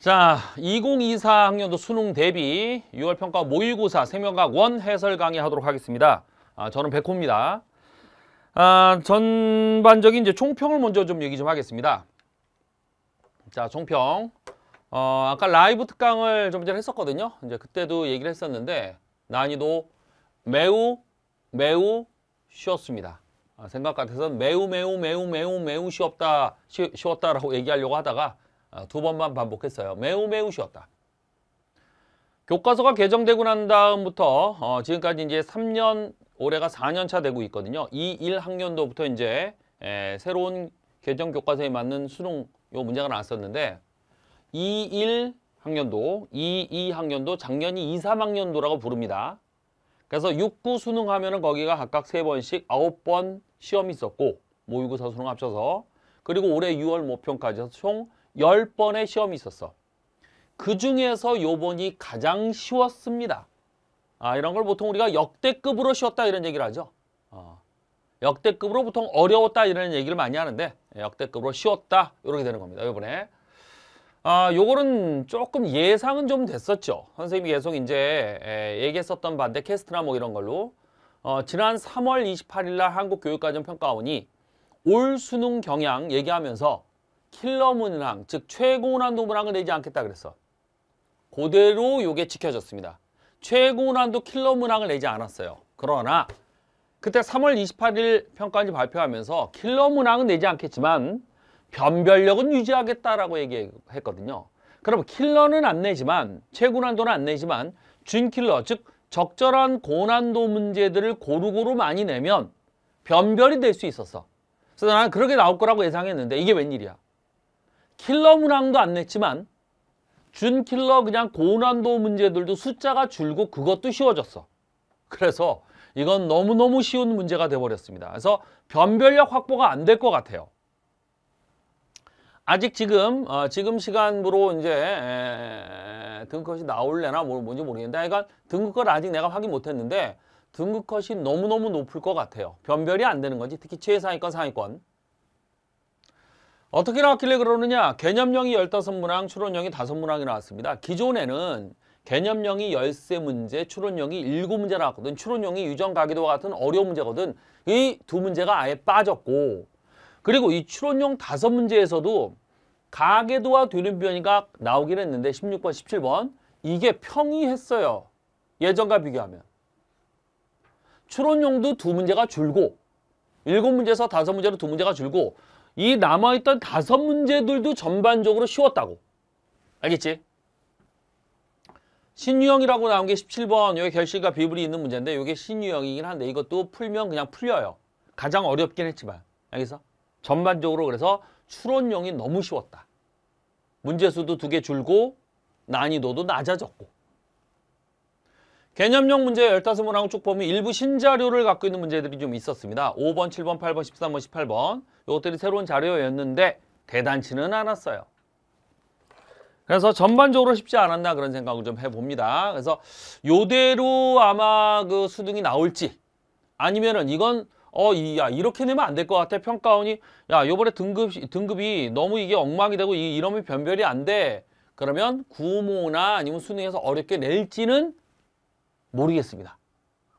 자, 2024 학년도 수능 대비 6월 평가 모의고사 생명과학 원 해설 강의하도록 하겠습니다. 아, 저는 백호입니다. 아, 전반적인 이제 총평을 먼저 좀 얘기 좀 하겠습니다. 자, 총평. 어, 아까 라이브 특강을 좀 전에 했었거든요. 이제 그때도 얘기를 했었는데 난이도 매우 매우 쉬웠습니다. 아, 생각 같아서 매우 매우 매우 매우 매우 쉬웠다 쉬, 쉬웠다라고 얘기하려고 하다가 아, 두 번만 반복했어요. 매우 매우 쉬웠다. 교과서가 개정되고 난 다음부터 어, 지금까지 이제 3년, 올해가 4년 차 되고 있거든요. 이 1학년도부터 이제 에, 예, 새로운 개정 교과서에 맞는 수능 요 문제가 나왔었는데 2, 1 학년도, 2, 2 학년도, 작년이 2, 3학년도라고 부릅니다. 그래서 6, 9 수능 하면은 거기가 각각 세번씩 아홉 번 시험이 있었고 모의고사 수능 합쳐서 그리고 올해 6월 모평까지 해서 총 10번의 시험이 있었어. 그 중에서 요번이 가장 쉬웠습니다. 아, 이런 걸 보통 우리가 역대급으로 쉬웠다 이런 얘기를 하죠. 어, 역대급으로 보통 어려웠다 이런 얘기를 많이 하는데 예, 역대급으로 쉬웠다 이렇게 되는 겁니다. 요번에 아, 요거는 조금 예상은 좀 됐었죠. 선생님이 계속 이제 에, 예, 얘기했었던 반대 캐스트나 뭐 이런 걸로 어, 지난 3월 28일 날 한국교육과정 평가원이 올 수능 경향 얘기하면서 킬러 문항, 즉 최고 난도 문항을 내지 않겠다 그랬어. 그대로 요게 지켜졌습니다. 최고 난도 킬러 문항을 내지 않았어요. 그러나 그때 3월 28일 평가지 발표하면서 킬러 문항은 내지 않겠지만 변별력은 유지하겠다라고 얘기했거든요. 그러면 킬러는 안 내지만 최고 난도는 안 내지만 준킬러 즉 적절한 고난도 문제들을 고루고루 많이 내면 변별이 될 수 있었어. 그래서 나는 그렇게 나올 거라고 예상했는데 이게 웬일이야. 킬러 문항도 안 냈지만 준킬러 그냥 고난도 문제들도 숫자가 줄고 그것도 쉬워졌어. 그래서 이건 너무너무 쉬운 문제가 돼버렸습니다. 그래서 변별력 확보가 안 될 것 같아요. 아직 지금 어, 지금 시간으로 이제 에, 등급컷이 나올래나 뭐, 뭔지 모르겠는데 그러니까 등급컷 을 아직 내가 확인 못했는데 등급컷이 너무너무 높을 것 같아요. 변별이 안 되는 거지. 특히 최상위권, 상위권. 어떻게 나왔길래 그러느냐? 개념형이 15문항, 추론형이 5문항이 나왔습니다. 기존에는 개념형이 13문제, 추론형이 7문제 나왔거든. 추론형이 유전 가기도 같은 어려운 문제거든. 이 두 문제가 아예 빠졌고 그리고 이 추론형 5문제에서도 가계도와 되는변이가 나오긴 했는데 16번, 17번 이게 평이했어요. 예전과 비교하면. 추론용도두 문제가 줄고 일곱 문제에서 다섯 문제로 두 문제가 줄고 이 남아있던 다섯 문제들도 전반적으로 쉬웠다고. 알겠지? 신유형이라고 나온 게 17번 여기 결실과 비율이 있는 문제인데 이게 신유형이긴 한데 이것도 풀면 그냥 풀려요. 가장 어렵긴 했지만. 알겠어? 전반적으로 그래서 추론형이 너무 쉬웠다. 문제수도 두 개 줄고 난이도도 낮아졌고 개념형 문제 15문항 쭉 보면 일부 신자료를 갖고 있는 문제들이 좀 있었습니다. 5번, 7번, 8번, 13번, 18번 이것들이 새로운 자료였는데 대단치는 않았어요. 그래서 전반적으로 쉽지 않았나 그런 생각을 좀 해봅니다. 그래서 요대로 아마 그 수능이 나올지 아니면은 이건 어, 이, 야, 이렇게 내면 안 될 것 같아. 평가원이. 야, 요번에 등급, 등급이 너무 이게 엉망이 되고 이, 이러면 변별이 안 돼. 그러면 구모나 아니면 수능에서 어렵게 낼지는 모르겠습니다.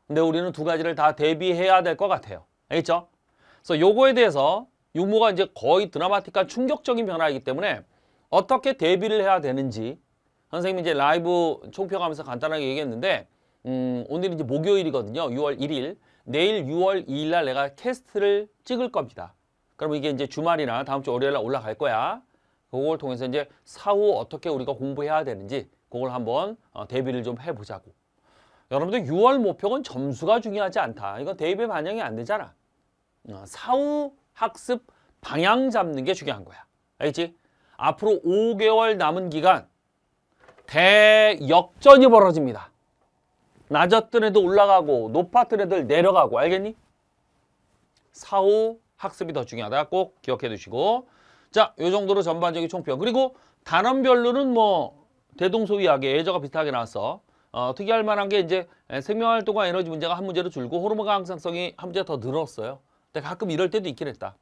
근데 우리는 두 가지를 다 대비해야 될 것 같아요. 알겠죠? 그래서 요거에 대해서 유모가 이제 거의 드라마틱한 충격적인 변화이기 때문에 어떻게 대비를 해야 되는지 선생님이 이제 라이브 총평하면서 간단하게 얘기했는데 음, 오늘이 이제 목요일이거든요. 6월 1일. 내일 6월 2일 날 내가 캐스트를 찍을 겁니다. 그럼 이게 이제 주말이나 다음 주 월요일 날 올라갈 거야. 그걸 통해서 이제 사후 어떻게 우리가 공부해야 되는지 그걸 한번 어, 대비를 좀 해보자고. 여러분들 6월 목표는 점수가 중요하지 않다. 이건 대입에 반영이 안 되잖아. 어, 사후 학습 방향 잡는 게 중요한 거야. 알겠지? 앞으로 5개월 남은 기간 대역전이 벌어집니다. 낮았던 애도 올라가고 높았던 애들 내려가고 알겠니? 사후 학습이 더 중요하다. 꼭 기억해 두시고 자, 요 정도로 전반적인 총평. 그리고 단원별로는 뭐 대동소이하게 예저가 비슷하게 나왔어. 어, 특이할 만한 게 이제 예, 생명활동과 에너지 문제가 한 문제로 줄고 호르몬 항상성이 한 문제 더 늘었어요. 근데 가끔 이럴 때도 있긴 했다.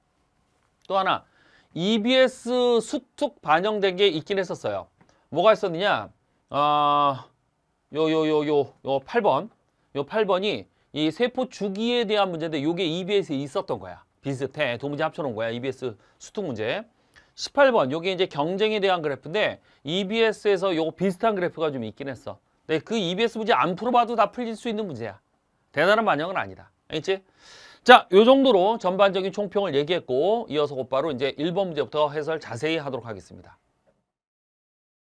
또 하나 EBS 수축 반영된 게 있긴 했었어요. 뭐가 있었느냐? 아, 어, 요요요 요 요, 요 8번. 요 8번이 이 세포 주기에 대한 문제인데 요게 EBS에 있었던 거야. 비슷해. 두 문제 합쳐놓은 거야. EBS 수축 문제. 18번. 요게 이제 경쟁에 대한 그래프인데 EBS에서 요거 비슷한 그래프가 좀 있긴 했어. 네, 그 EBS 문제 안 풀어봐도 다 풀릴 수 있는 문제야. 대단한 반영은 아니다. 알겠지? 자, 요 정도로 전반적인 총평을 얘기했고 이어서 곧바로 이제 1번 문제부터 해설 자세히 하도록 하겠습니다.